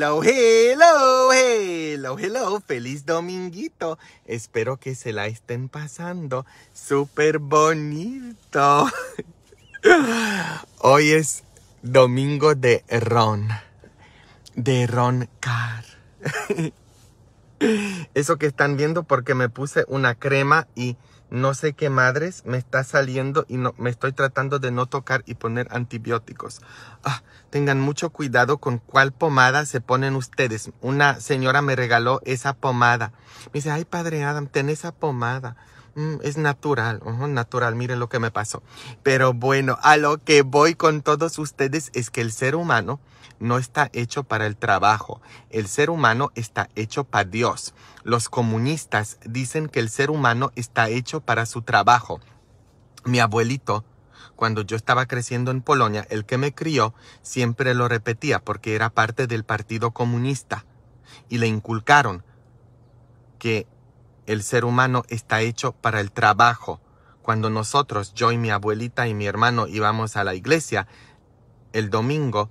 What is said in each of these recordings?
Hello, hello, hello, hello. Feliz dominguito. Espero que se la estén pasando súper bonito. Hoy es domingo de ron. De Ron car. Eso que están viendo porque me puse una crema y no sé qué madres me está saliendo y no, me estoy tratando de no tocar y poner antibióticos. Ah, tengan mucho cuidado con cuál pomada se ponen ustedes. Una señora me regaló esa pomada. Me dice, ay padre Adam, ten esa pomada. Mm, es natural, natural, miren lo que me pasó. Pero bueno, a lo que voy con todos ustedes es que el ser humano no está hecho para el trabajo, el ser humano está hecho para Dios. Los comunistas dicen que el ser humano está hecho para su trabajo. Mi abuelito, cuando yo estaba creciendo en Polonia, el que me crió siempre lo repetía porque era parte del Partido Comunista y le inculcaron que el ser humano está hecho para el trabajo. Cuando nosotros, yo y mi abuelita y mi hermano íbamos a la iglesia el domingo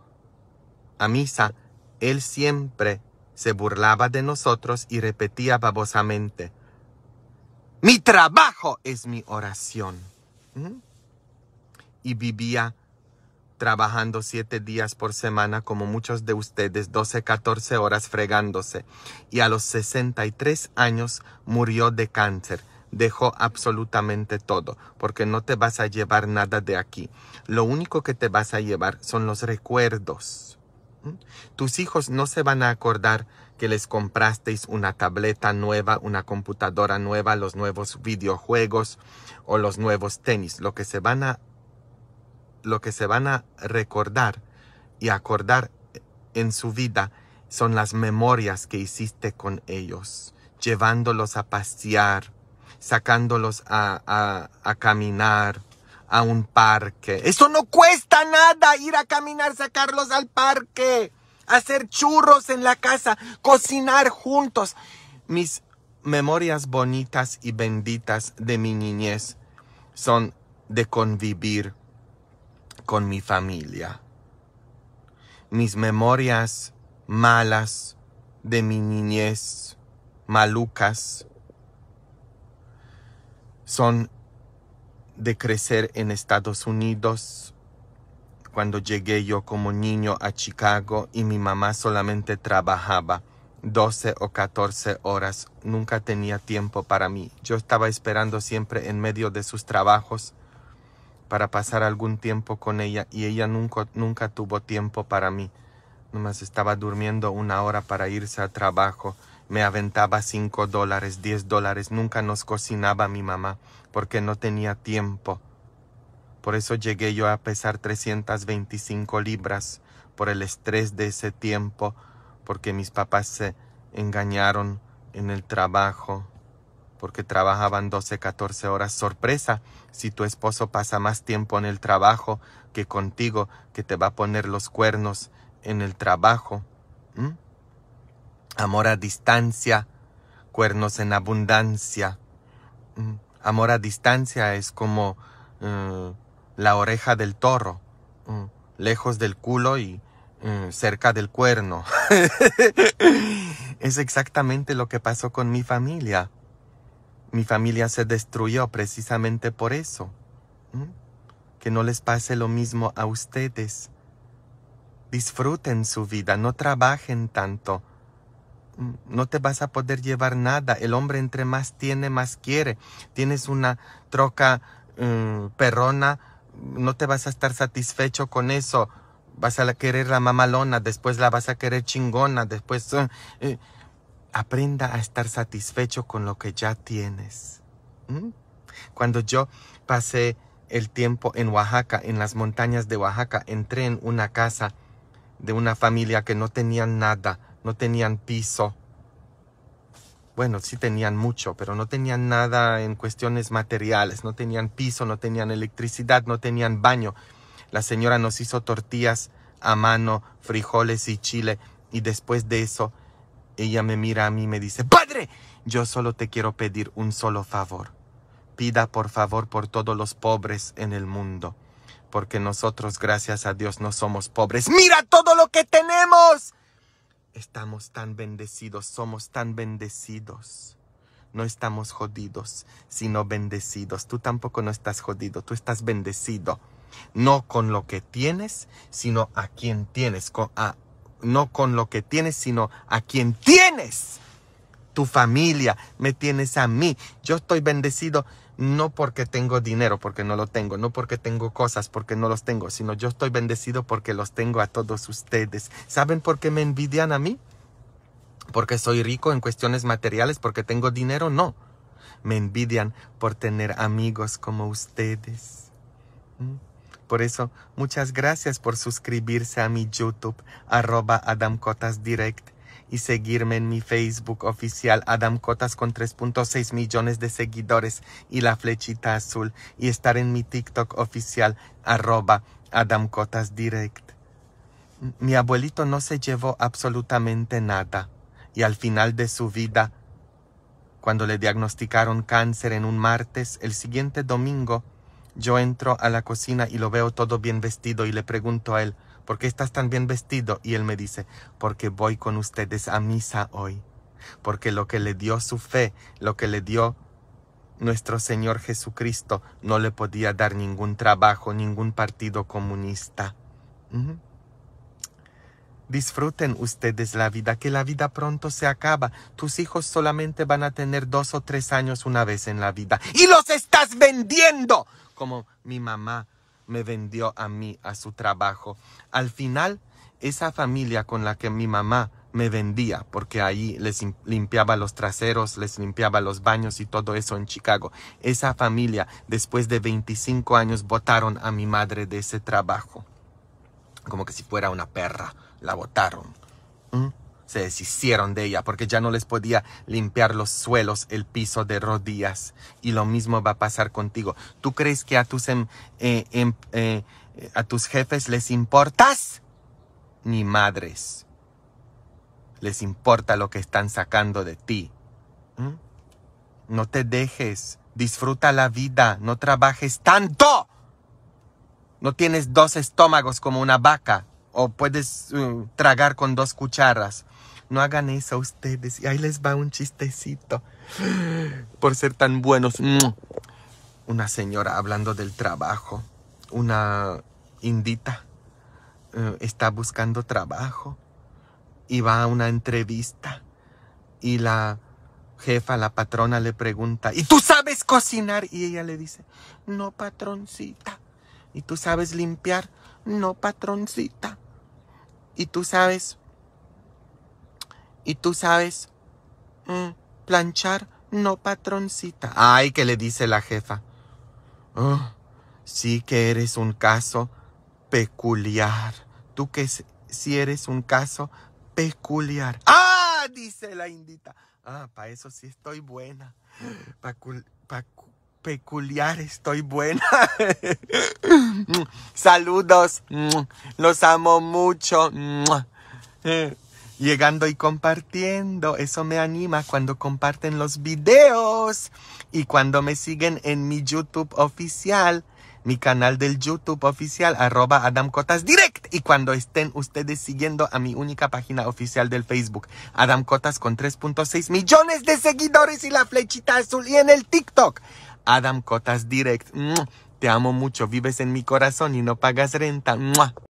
a misa, él siempre se burlaba de nosotros y repetía babosamente, mi trabajo es mi oración. ¿Mm? Y vivía trabajando siete días por semana como muchos de ustedes, 12, 14 horas fregándose. Y a los 63 años murió de cáncer. Dejó absolutamente todo, porque no te vas a llevar nada de aquí. Lo único que te vas a llevar son los recuerdos. ¿Mm? Tus hijos no se van a acordar que les comprasteis una tableta nueva, una computadora nueva, los nuevos videojuegos o los nuevos tenis. Lo que se van a lo que se van a recordar y acordar en su vida son las memorias que hiciste con ellos, llevándolos a pasear, sacándolos a, caminar, a un parque. Eso no cuesta nada ir a caminar, sacarlos al parque, hacer churros en la casa, cocinar juntos. Mis memorias bonitas y benditas de mi niñez son de convivir con mi familia. Mis memorias malas de mi niñez, malucas, son de crecer en Estados Unidos, cuando llegué yo como niño a Chicago y mi mamá solamente trabajaba 12 o 14 horas, nunca tenía tiempo para mí. Yo estaba esperando siempre en medio de sus trabajos para pasar algún tiempo con ella y ella nunca, nunca tuvo tiempo para mí. Nomás estaba durmiendo una hora para irse a trabajo. Me aventaba cinco dólares, diez dólares. Nunca nos cocinaba mi mamá porque no tenía tiempo. Por eso llegué yo a pesar 325 libras por el estrés de ese tiempo, porque mis papás se engañaron en el trabajo, porque trabajaban 12, 14 horas. Sorpresa, si tu esposo pasa más tiempo en el trabajo que contigo, que te va a poner los cuernos en el trabajo. Amor a distancia, cuernos en abundancia. Amor a distancia es como eh, la oreja del toro, lejos del culo y eh, cerca del cuerno. es exactamente lo que pasó con mi familia mi familia se destruyó precisamente por eso. Que no les pase lo mismo a ustedes. Disfruten su vida, no trabajen tanto. No te vas a poder llevar nada. El hombre entre más tiene, más quiere. Tienes una troca eh, perrona, no te vas a estar satisfecho con eso. Vas a querer la mamalona, después la vas a querer chingona, después... Eh, eh, aprenda a estar satisfecho con lo que ya tienes. ¿Mm? Cuando yo pasé el tiempo en Oaxaca, en las montañas de Oaxaca, entré en una casa de una familia que no tenían nada, no tenían piso. Bueno, sí tenían mucho, pero no tenían nada en cuestiones materiales, no tenían piso, no tenían electricidad, no tenían baño. La señora nos hizo tortillas a mano, frijoles y chile, y después de eso ella me mira a mí y me dice, Padre, yo solo te quiero pedir un solo favor. Pida por favor por todos los pobres en el mundo, porque nosotros, gracias a Dios, no somos pobres. Mira todo lo que tenemos. Estamos tan bendecidos, somos tan bendecidos no estamos jodidos, sino bendecidos. Tú tampoco no estás jodido, tú estás bendecido. No con lo que tienes, sino a quien tienes, con, a, no con lo que tienes, sino a quien tienes. Tu familia, me tienes a mí. Yo estoy bendecido no porque tengo dinero, porque no lo tengo, no porque tengo cosas, porque no los tengo, sino yo estoy bendecido porque los tengo a todos ustedes. ¿Saben por qué me envidian a mí? Porque soy rico en cuestiones materiales, porque tengo dinero, no. Me envidian por tener amigos como ustedes. ¿Mm? Por eso, muchas gracias por suscribirse a mi YouTube, arroba Direct, y seguirme en mi Facebook oficial, Adam Cotas con 3.6 millones de seguidores y la flechita azul, y estar en mi TikTok oficial, arroba adamcotasdirect. Mi abuelito no se llevó absolutamente nada, y al final de su vida, cuando le diagnosticaron cáncer en un martes, el siguiente domingo, yo entro a la cocina y lo veo todo bien vestido y le pregunto a él, ¿por qué estás tan bien vestido? Y él me dice, porque voy con ustedes a misa hoy, porque lo que le dio su fe, lo que le dio nuestro Señor Jesucristo, no le podía dar ningún trabajo, ningún partido comunista. Disfruten ustedes la vida, que la vida pronto se acaba. Tus hijos solamente van a tener dos o tres años una vez en la vida. Y los estás vendiendo, como mi mamá me vendió a mí, a su trabajo. Al final, esa familia con la que mi mamá me vendía, porque ahí les limpiaba los traseros, les limpiaba los baños y todo eso en Chicago. Esa familia, después de 25 años, votaron a mi madre de ese trabajo, como que si fuera una perra la botaron. Se deshicieron de ella porque ya no les podía limpiar los suelos, el piso de rodillas. Y lo mismo va a pasar contigo. ¿Tú crees que a tus, em, eh, em, eh, a tus jefes les importas? Ni madres. Les importa lo que están sacando de ti. No te dejes. Disfruta la vida. No trabajes tanto. No tienes dos estómagos como una vaca o puedes mm, tragar con dos cucharas. No hagan eso ustedes. Y ahí les va un chistecito. Por ser tan buenos. Una señora hablando del trabajo. Una indita eh, está buscando trabajo. Y va a una entrevista. Y la jefa, la patrona le pregunta, ¿y tú sabes cocinar? Y ella le dice, no, patroncita. ¿Y tú sabes limpiar? No, patroncita. Y tú sabes, y tú sabes, mm, planchar, no patroncita. Ay, que le dice la jefa. Oh, sí que eres un caso peculiar. Tú que si sí eres un caso peculiar. ¡Ah! Dice la indita. Ah, para eso sí estoy buena peculiar estoy buena. Saludos, los amo mucho. Llegando y compartiendo, eso me anima cuando comparten los videos y cuando me siguen en mi YouTube oficial mi canal del YouTube oficial, arroba Adam Cotas Direct. Y cuando estén ustedes siguiendo a mi única página oficial del Facebook, Adam Cotas con 3.6 millones de seguidores y la flechita azul y en el TikTok. Adam Cotas Direct. Te amo mucho, vives en mi corazón y no pagas renta.